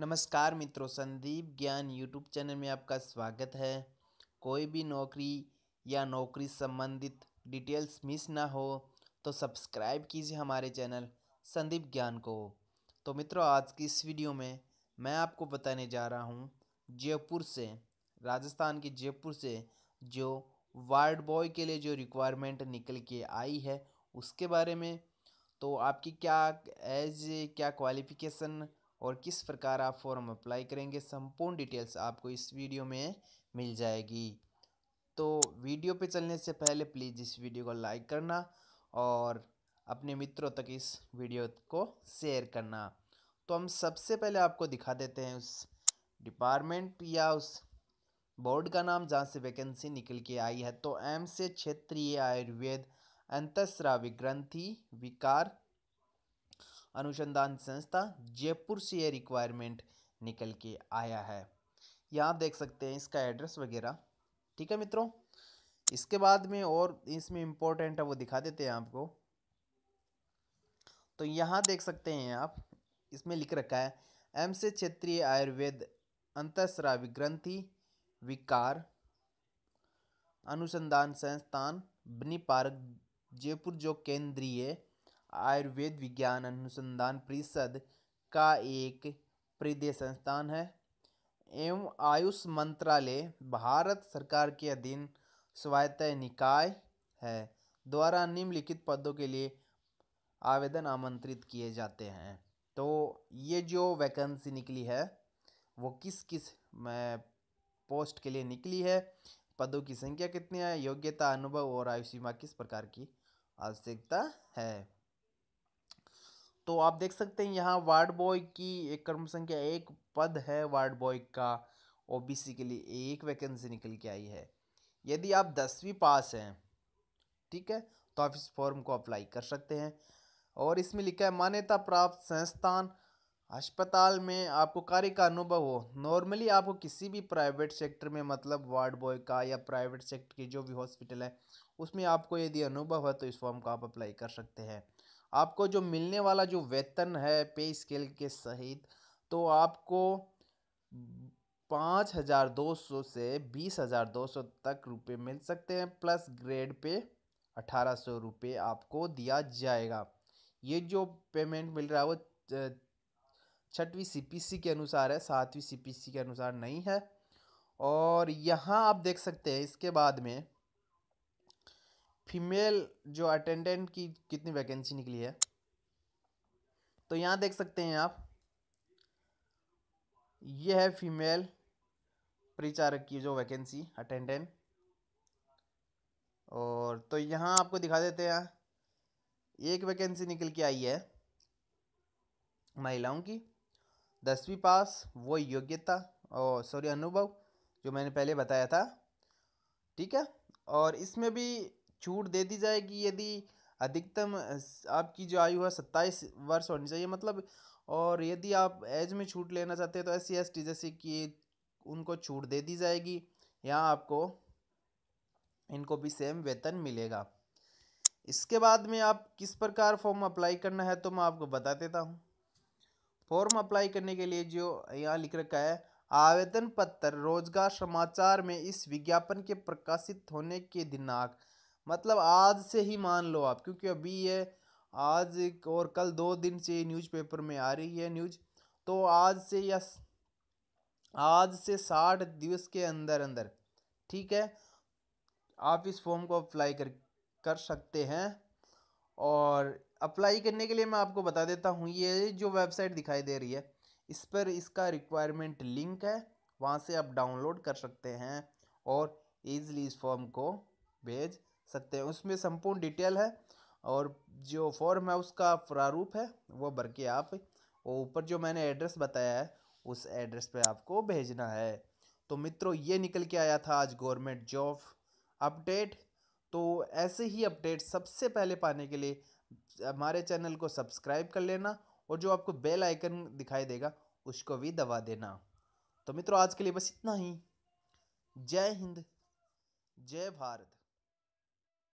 नमस्कार मित्रों संदीप ज्ञान यूट्यूब चैनल में आपका स्वागत है कोई भी नौकरी या नौकरी संबंधित डिटेल्स मिस ना हो तो सब्सक्राइब कीजिए हमारे चैनल संदीप ज्ञान को तो मित्रों आज की इस वीडियो में मैं आपको बताने जा रहा हूँ जयपुर से राजस्थान के जयपुर से जो वार्ड बॉय के लिए जो रिक्वायरमेंट निकल के आई है उसके बारे में तो आपकी क्या एज क्या क्वालिफ़िकेशन और किस प्रकार आप फॉर्म अप्लाई करेंगे संपूर्ण डिटेल्स आपको इस वीडियो में मिल जाएगी तो वीडियो पे चलने से पहले प्लीज़ इस वीडियो को लाइक करना और अपने मित्रों तक इस वीडियो को शेयर करना तो हम सबसे पहले आपको दिखा देते हैं उस डिपार्टमेंट या उस बोर्ड का नाम जहाँ से वैकेंसी निकल के आई है तो एम से क्षेत्रीय आयुर्वेद अंतस्रावी ग्रंथि विकार अनुसंधान संस्था जयपुर से यह रिक्वायरमेंट निकल के आया है यहाँ देख सकते हैं इसका एड्रेस वगैरह ठीक है मित्रों इसके बाद में और इसमें इम्पोर्टेंट है वो दिखा देते हैं आपको तो यहाँ देख सकते हैं आप इसमें लिख रखा है एम से क्षेत्रीय आयुर्वेद अंतस्रावी ग्रंथि विकार अनुसंधान संस्थान बनी पार्क जयपुर जो केंद्रीय आयुर्वेद विज्ञान अनुसंधान परिषद का एक परिधेय संस्थान है एवं आयुष मंत्रालय भारत सरकार के अधीन स्वायत्त निकाय है द्वारा निम्नलिखित पदों के लिए आवेदन आमंत्रित किए जाते हैं तो ये जो वैकेंसी निकली है वो किस किस पोस्ट के लिए निकली है पदों की संख्या कितनी है योग्यता अनुभव और आयु सीमा किस प्रकार की आवश्यकता है तो आप देख सकते हैं यहाँ वार्ड बॉय की एक कर्म संख्या एक पद है वार्ड बॉय का ओबीसी के लिए एक वैकेंसी निकल के आई है यदि आप दसवीं पास हैं ठीक है तो आप इस फॉर्म को अप्लाई कर सकते हैं और इसमें लिखा है मान्यता प्राप्त संस्थान अस्पताल में आपको कार्य का अनुभव हो नॉर्मली आपको किसी भी प्राइवेट सेक्टर में मतलब वार्ड बॉय का या प्राइवेट सेक्टर की जो भी हॉस्पिटल है उसमें आपको यदि अनुभव है तो इस फॉर्म को आप अप्लाई कर सकते हैं आपको जो मिलने वाला जो वेतन है पे स्केल के सहित तो आपको पाँच हज़ार दो सौ से बीस हज़ार दो सौ तक रुपये मिल सकते हैं प्लस ग्रेड पे अठारह सौ रुपये आपको दिया जाएगा ये जो पेमेंट मिल रहा है वो छठवीं सीपीसी के अनुसार है सातवीं सीपीसी के अनुसार नहीं है और यहाँ आप देख सकते हैं इसके बाद में फीमेल जो अटेंडेंट की कितनी वैकेंसी निकली है तो यहाँ देख सकते हैं आप ये है फीमेल परिचारक की जो वैकेंसी अटेंडेंट और तो यहाँ आपको दिखा देते हैं एक वैकेंसी निकल के आई है महिलाओं की दसवीं पास वो योग्यता और सॉरी अनुभव जो मैंने पहले बताया था ठीक है और इसमें भी छूट दे दी जाएगी यदि अधिकतम आपकी जो आयु है सत्ताईस वर्ष होनी चाहिए मतलब और यदि आप एज में छूट लेना चाहते हैं तो एस सी एस टी जैसे कि उनको छूट दे दी जाएगी यहाँ आपको इनको भी सेम वेतन मिलेगा इसके बाद में आप किस प्रकार फॉर्म अप्लाई करना है तो मैं आपको बता देता हूँ फॉर्म अप्लाई करने के लिए जो यहाँ लिख रखा है आवेदन पत्र रोजगार समाचार में इस विज्ञापन के प्रकाशित होने के दिनांक मतलब आज से ही मान लो आप क्योंकि अभी ये आज और कल दो दिन से न्यूज़पेपर में आ रही है न्यूज तो आज से या आज से साठ दिवस के अंदर अंदर ठीक है आप इस फॉर्म को अप्लाई कर कर सकते हैं और अप्लाई करने के लिए मैं आपको बता देता हूँ ये जो वेबसाइट दिखाई दे रही है इस पर इसका रिक्वायरमेंट लिंक है वहाँ से आप डाउनलोड कर सकते हैं और ईज़िली इस फॉर्म को भेज सकते हैं उसमें संपूर्ण डिटेल है और जो फॉर्म है उसका प्रारूप है वो भर के आप ऊपर जो मैंने एड्रेस बताया है उस एड्रेस पे आपको भेजना है तो मित्रों ये निकल के आया था आज गवर्नमेंट जॉब अपडेट तो ऐसे ही अपडेट सबसे पहले पाने के लिए हमारे चैनल को सब्सक्राइब कर लेना और जो आपको बेल आइकन दिखाई देगा उसको भी दबा देना तो मित्रों आज के लिए बस इतना ही जय हिंद जय भारत